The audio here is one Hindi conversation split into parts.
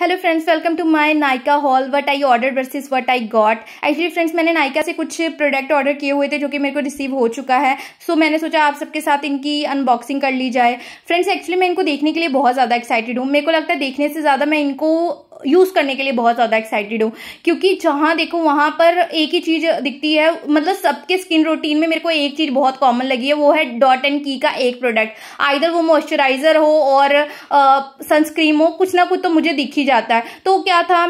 hello friends welcome to my Nykaa haul what I order versus what I got actually friends मैंने नाइका से कुछ प्रोडक्ट ऑर्डर किए हुए थे जो कि मेरे को रिसीव हो चुका है सो so, मैंने सोचा आप सबके साथ इनकी अनबॉक्सिंग कर ली जाए फ्रेंड्स एक्चुअली मैं इनको देखने के लिए बहुत ज़्यादा एक्साइटेड हूँ मेरे को लगता है देखने से ज़्यादा मैं इनको यूज़ करने के लिए बहुत ज़्यादा एक्साइटेड हूँ क्योंकि जहाँ देखो वहाँ पर एक ही चीज़ दिखती है मतलब सबके स्किन रूटीन में मेरे को एक चीज़ बहुत कॉमन लगी है वो है डॉट एंड की का एक प्रोडक्ट आइधर वो मॉइस्चराइज़र हो और सनस्क्रीम हो कुछ ना कुछ तो मुझे दिख ही जाता है तो क्या था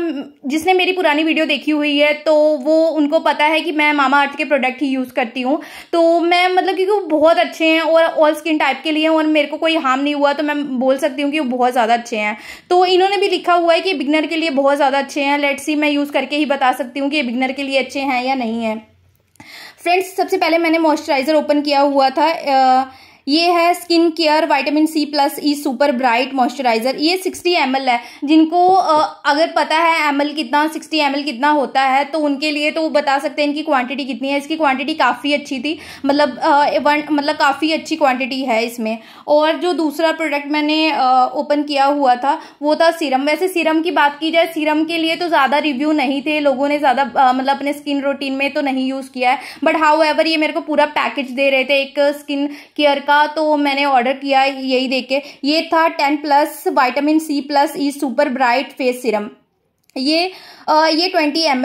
जिसने मेरी पुरानी वीडियो देखी हुई है तो वो उनको पता है कि मैं मामा अर्थ के प्रोडक्ट ही यूज़ करती हूँ तो मैं मतलब क्योंकि वो बहुत अच्छे हैं और ऑल स्किन टाइप के लिए और मेरे को कोई हार्म नहीं हुआ तो मैं बोल सकती हूँ कि वो बहुत ज़्यादा अच्छे हैं तो इन्होंने भी लिखा हुआ है कि बिगनर बिगनर के लिए बहुत ज़्यादा अच्छे हैं लेट सी मैं यूज़ करके ही बता सकती हूँ कि ये बिगनर के लिए अच्छे हैं या नहीं है फ्रेंड्स सबसे पहले मैंने मॉइस्चराइज़र ओपन किया हुआ था ये है skin care vitamin C plus E super bright moisturizer ये 60 एम है जिनको अगर पता है एम कितना 60 एम कितना होता है तो उनके लिए तो बता सकते हैं इनकी क्वांटिटी कितनी है इसकी क्वांटिटी काफ़ी अच्छी थी मतलब वन मतलब काफ़ी अच्छी क्वांटिटी है इसमें और जो दूसरा प्रोडक्ट मैंने ओपन किया हुआ था वो था सीरम वैसे सीरम की बात की जाए सीरम के लिए तो ज़्यादा रिव्यू नहीं थे लोगों ने ज़्यादा मतलब अपने स्किन रूटीन में तो नहीं यूज़ किया है बट हाउ एवर ये मेरे को पूरा पैकेज दे रहे थे एक स्किन केयर का था तो मैंने ऑर्डर किया यही देख के ये था ten plus vitamin C plus E super bright face serum ये आ, ये ट्वेंटी एम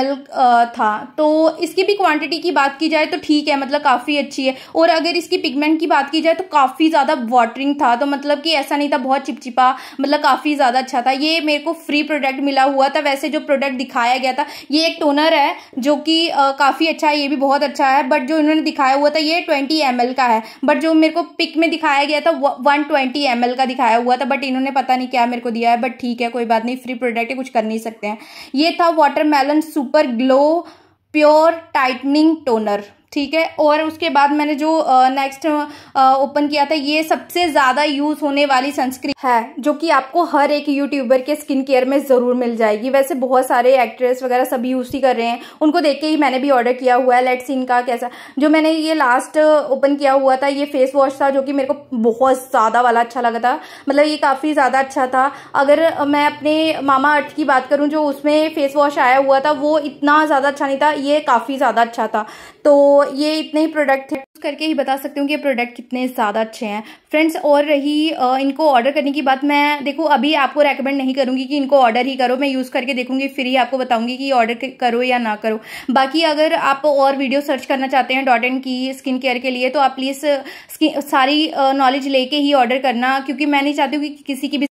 था तो इसकी भी क्वांटिटी की बात की जाए तो ठीक है मतलब काफ़ी अच्छी है और अगर इसकी पिगमेंट की बात की जाए तो काफ़ी ज़्यादा वाटरिंग था तो मतलब कि ऐसा नहीं था बहुत चिपचिपा मतलब काफ़ी ज़्यादा अच्छा था ये मेरे को फ्री प्रोडक्ट मिला हुआ था वैसे जो प्रोडक्ट दिखाया गया था ये एक टोनर है जो कि काफ़ी अच्छा है ये भी बहुत अच्छा है बट जो इन्होंने दिखाया हुआ था ये ट्वेंटी एम का है बट जो मेरे को पिक में दिखाया गया था वन ट्वेंटी का दिखाया हुआ था बट इन्होंने पता नहीं क्या मेरे को दिया है बट ठीक है कोई बात नहीं फ्री प्रोडक्ट है कुछ कर नहीं सकते हैं ये था watermelon super glow pure tightening toner ठीक है और उसके बाद मैंने जो नेक्स्ट ओपन किया था ये सबसे ज़्यादा यूज़ होने वाली सनस्क्रीन है जो कि आपको हर एक यूट्यूबर के स्किन केयर में ज़रूर मिल जाएगी वैसे बहुत सारे एक्ट्रेस वगैरह सभी यूज़ ही कर रहे हैं उनको देख के ही मैंने भी ऑर्डर किया हुआ है लेट सीन का कैसा जो मैंने ये लास्ट ओपन किया हुआ था ये फेस वॉश था जो कि मेरे को बहुत ज़्यादा वाला अच्छा लगा था मतलब ये काफ़ी ज़्यादा अच्छा था अगर मैं अपने मामा अर्थ की बात करूँ जो उसमें फेस वॉश आया हुआ था वो इतना ज़्यादा अच्छा नहीं था ये काफ़ी ज़्यादा अच्छा था तो ये इतने ही प्रोडक्ट यूज़ करके ही बता सकती हूँ कि ये प्रोडक्ट कितने ज़्यादा अच्छे हैं फ्रेंड्स और रही इनको ऑर्डर करने की बात मैं देखो अभी आपको रेकमेंड नहीं करूँगी कि इनको ऑर्डर ही करो मैं यूज़ करके देखूँगी फिर ही आपको बताऊँगी कि ऑर्डर करो या ना करो बाकी अगर आप और वीडियो सर्च करना चाहते हैं Dot and Key skin care के लिए तो आप प्लीज़ सारी नॉलेज लेके ही ऑर्डर करना क्योंकि मैं नहीं चाहती हूँ कि किसी की भी